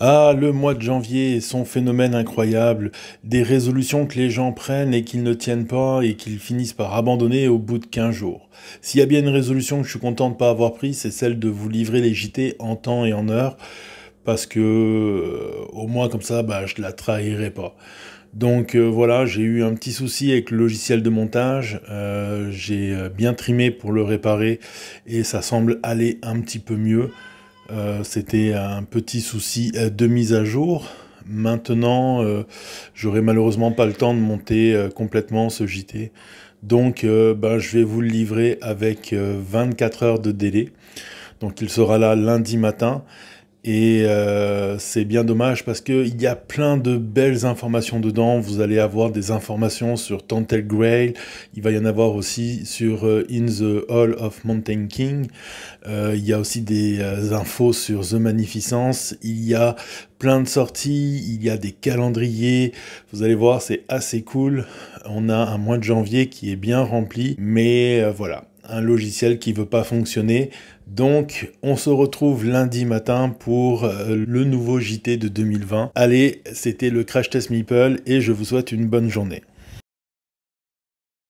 Ah, le mois de janvier et son phénomène incroyable, des résolutions que les gens prennent et qu'ils ne tiennent pas et qu'ils finissent par abandonner au bout de 15 jours. S'il y a bien une résolution que je suis content de pas avoir prise, c'est celle de vous livrer les JT en temps et en heure, parce que euh, au moins comme ça, bah, je la trahirai pas. Donc euh, voilà, j'ai eu un petit souci avec le logiciel de montage, euh, j'ai bien trimé pour le réparer et ça semble aller un petit peu mieux. Euh, c'était un petit souci euh, de mise à jour. Maintenant, euh, j'aurai malheureusement pas le temps de monter complètement ce JT. Donc, ben, je vais vous le livrer avec 24 heures de délai. Donc, il sera là lundi matin. Et euh, c'est bien dommage parce qu'il y a plein de belles informations dedans. Vous allez avoir des informations sur Tantel Grail. Il va y en avoir aussi sur euh, In the Hall of Mountain King. Euh, il y a aussi des infos sur The Magnificence. Il y a plein de sorties. Il y a des calendriers. Vous allez voir, c'est assez cool. On a un mois de janvier qui est bien rempli. Mais voilà, un logiciel qui ne veut pas fonctionner. Donc on se retrouve lundi matin pour euh, le nouveau JT de 2020. Allez, c'était le Crash Test Meeple et je vous souhaite une bonne journée.